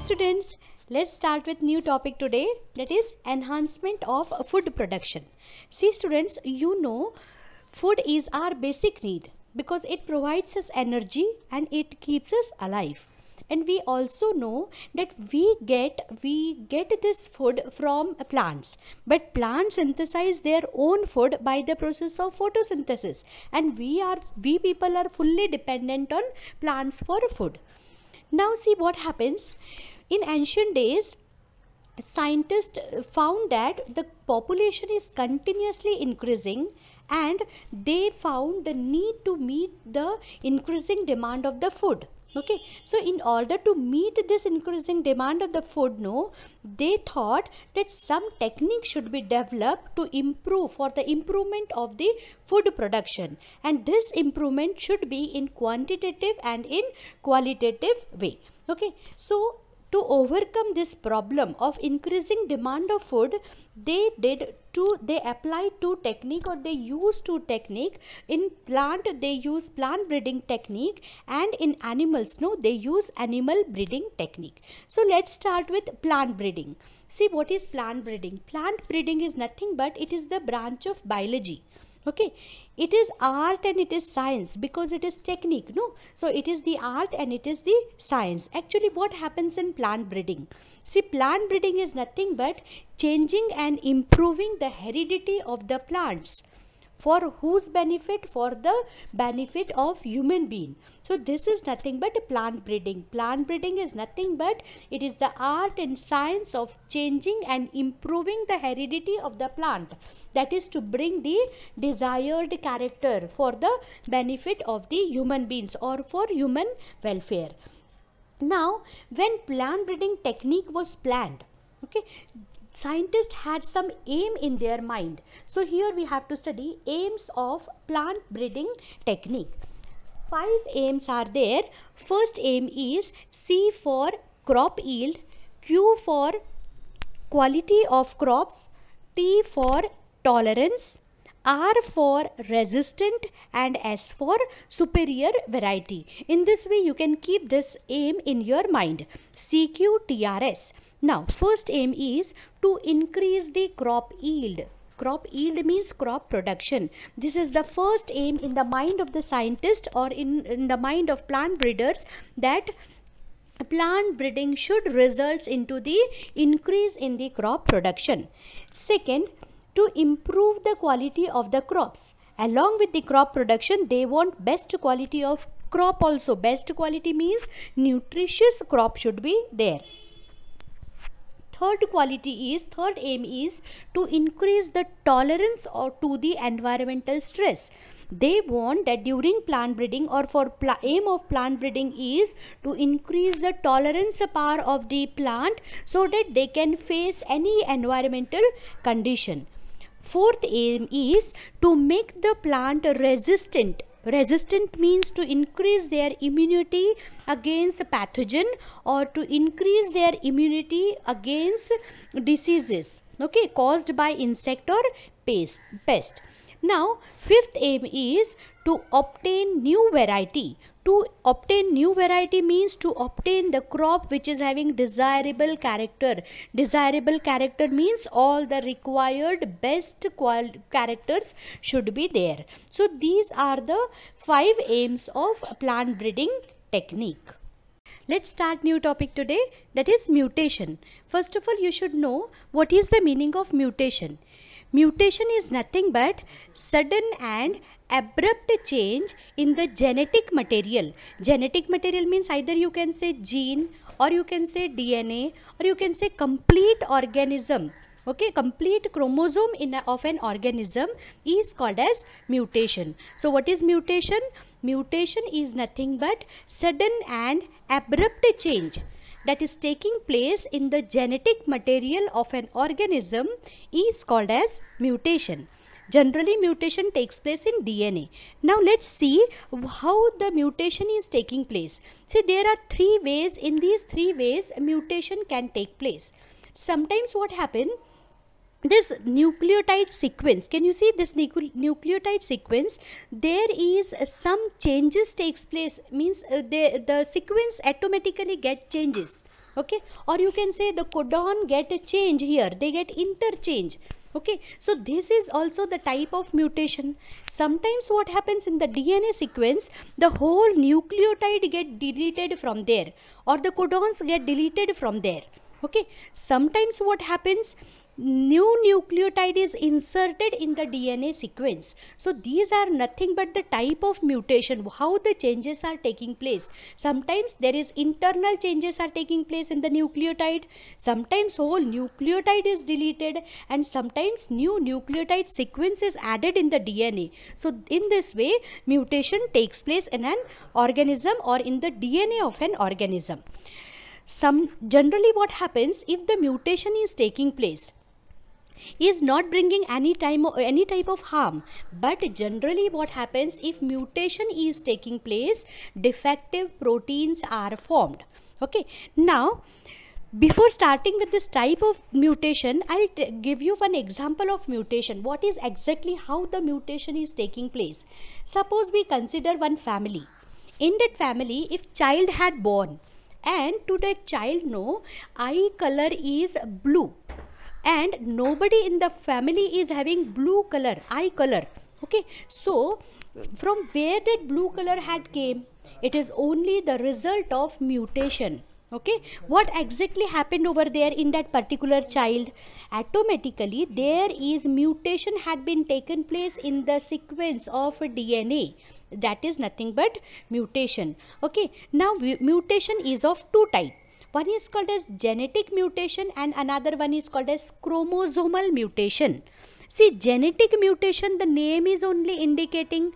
students, let's start with new topic today that is enhancement of food production. See students, you know food is our basic need because it provides us energy and it keeps us alive and we also know that we get we get this food from plants but plants synthesize their own food by the process of photosynthesis and we are we people are fully dependent on plants for food now see what happens in ancient days, scientists found that the population is continuously increasing and they found the need to meet the increasing demand of the food okay so in order to meet this increasing demand of the food no they thought that some technique should be developed to improve for the improvement of the food production and this improvement should be in quantitative and in qualitative way okay so to overcome this problem of increasing demand of food, they did two, they applied two technique or they used two technique. In plant, they use plant breeding technique and in animals, no, they use animal breeding technique. So let's start with plant breeding. See what is plant breeding? Plant breeding is nothing but it is the branch of biology okay it is art and it is science because it is technique no so it is the art and it is the science actually what happens in plant breeding see plant breeding is nothing but changing and improving the heredity of the plants for whose benefit for the benefit of human being so this is nothing but plant breeding plant breeding is nothing but it is the art and science of changing and improving the heredity of the plant that is to bring the desired character for the benefit of the human beings or for human welfare now when plant breeding technique was planned okay scientists had some aim in their mind. So here we have to study aims of plant breeding technique. Five aims are there. First aim is C for crop yield, Q for quality of crops, T for tolerance, R for resistant and S for superior variety. In this way you can keep this aim in your mind. CQTRS. Now first aim is to increase the crop yield. Crop yield means crop production. This is the first aim in the mind of the scientist or in, in the mind of plant breeders that plant breeding should results into the increase in the crop production. Second, to improve the quality of the crops. Along with the crop production, they want best quality of crop also. Best quality means nutritious crop should be there third quality is third aim is to increase the tolerance or to the environmental stress they want that during plant breeding or for aim of plant breeding is to increase the tolerance power of the plant so that they can face any environmental condition Fourth aim is to make the plant resistant resistant means to increase their immunity against pathogen or to increase their immunity against diseases okay caused by insect or pest pest now fifth aim is to obtain new variety to obtain new variety means to obtain the crop which is having desirable character desirable character means all the required best characters should be there so these are the five aims of plant breeding technique let's start new topic today that is mutation first of all you should know what is the meaning of mutation Mutation is nothing but sudden and abrupt change in the genetic material. Genetic material means either you can say gene or you can say DNA or you can say complete organism. Okay, complete chromosome in a, of an organism is called as mutation. So what is mutation? Mutation is nothing but sudden and abrupt change that is taking place in the genetic material of an organism is called as mutation. Generally mutation takes place in DNA. Now let's see how the mutation is taking place. See there are three ways, in these three ways mutation can take place. Sometimes what happens this nucleotide sequence can you see this nucleotide sequence there is some changes takes place means uh, the, the sequence automatically get changes okay or you can say the codon get a change here they get interchange okay so this is also the type of mutation sometimes what happens in the dna sequence the whole nucleotide get deleted from there or the codons get deleted from there okay sometimes what happens new nucleotide is inserted in the DNA sequence. So these are nothing but the type of mutation, how the changes are taking place. Sometimes there is internal changes are taking place in the nucleotide. Sometimes whole nucleotide is deleted and sometimes new nucleotide sequence is added in the DNA. So in this way, mutation takes place in an organism or in the DNA of an organism. Some generally what happens if the mutation is taking place is not bringing any time or any type of harm but generally what happens if mutation is taking place defective proteins are formed okay now before starting with this type of mutation i'll give you one example of mutation what is exactly how the mutation is taking place suppose we consider one family in that family if child had born and to that child no eye color is blue and nobody in the family is having blue color eye color okay so from where did blue color had came it is only the result of mutation okay what exactly happened over there in that particular child automatically there is mutation had been taken place in the sequence of dna that is nothing but mutation okay now mutation is of two types one is called as genetic mutation and another one is called as chromosomal mutation. See genetic mutation the name is only indicating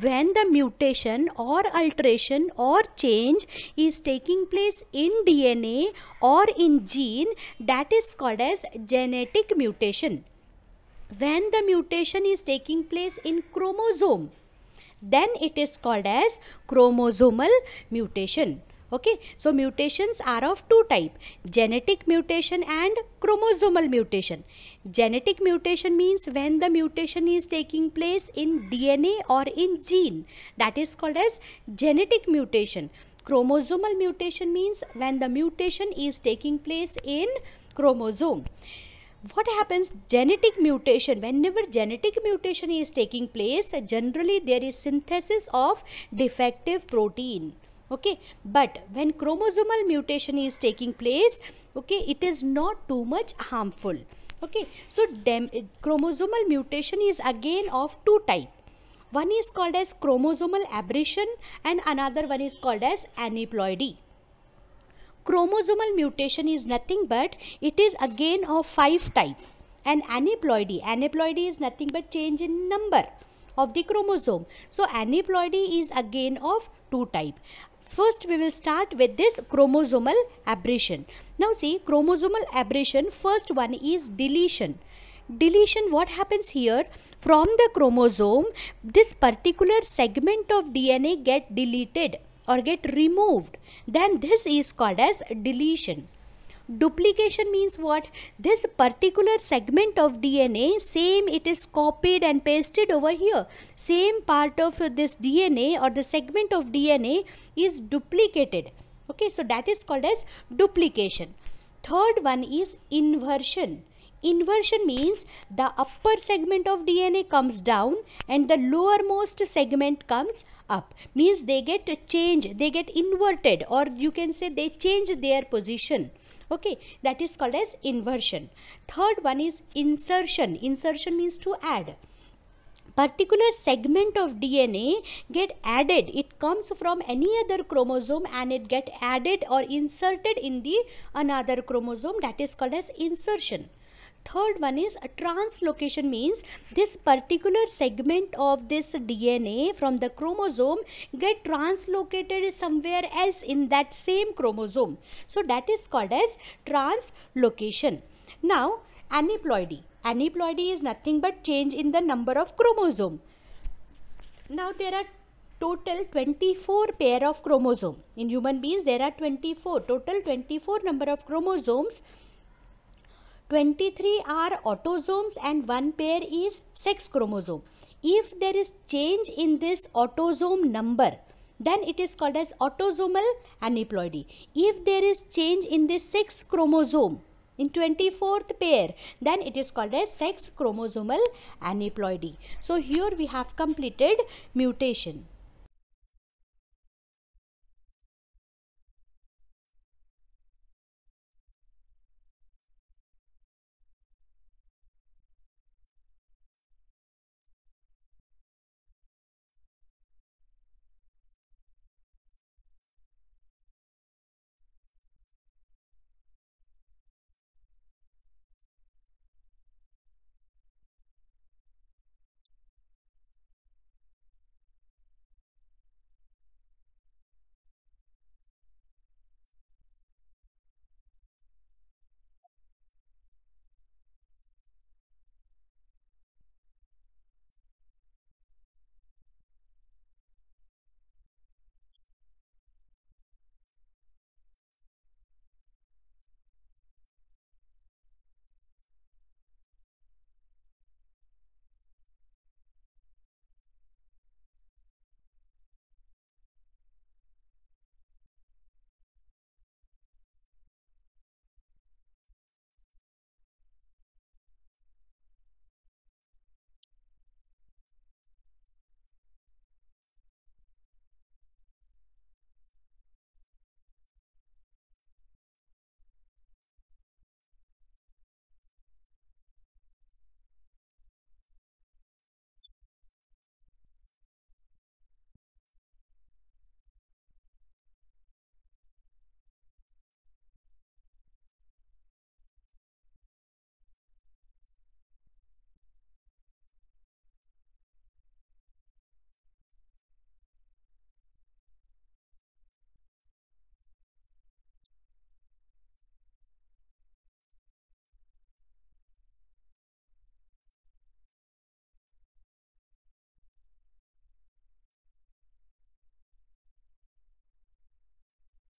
when the mutation or alteration or change is taking place in DNA or in gene that is called as genetic mutation. When the mutation is taking place in chromosome then it is called as chromosomal mutation okay so mutations are of two type genetic mutation and chromosomal mutation genetic mutation means when the mutation is taking place in dna or in gene that is called as genetic mutation chromosomal mutation means when the mutation is taking place in chromosome what happens genetic mutation whenever genetic mutation is taking place generally there is synthesis of defective protein okay but when chromosomal mutation is taking place okay it is not too much harmful okay so chromosomal mutation is again of two type one is called as chromosomal aberration and another one is called as aneuploidy chromosomal mutation is nothing but it is again of five type and aneuploidy aneuploidy is nothing but change in number of the chromosome so aneuploidy is again of two type First we will start with this chromosomal aberration. Now see chromosomal aberration first one is deletion deletion what happens here from the chromosome this particular segment of dna get deleted or get removed then this is called as deletion duplication means what this particular segment of dna same it is copied and pasted over here same part of this dna or the segment of dna is duplicated okay so that is called as duplication third one is inversion inversion means the upper segment of dna comes down and the lowermost segment comes up means they get change they get inverted or you can say they change their position okay that is called as inversion third one is insertion insertion means to add particular segment of DNA get added. It comes from any other chromosome and it get added or inserted in the another chromosome that is called as insertion third one is translocation means this particular segment of this DNA from the chromosome get translocated somewhere else in that same chromosome. So that is called as translocation. Now aneuploidy. Aneuploidy is nothing but change in the number of chromosome. Now there are total 24 pair of chromosome. In human beings there are 24, total 24 number of chromosomes 23 are autosomes and one pair is sex chromosome. If there is change in this autosome number, then it is called as autosomal aneuploidy. If there is change in the sex chromosome, in 24th pair, then it is called as sex chromosomal aneuploidy. So here we have completed mutation.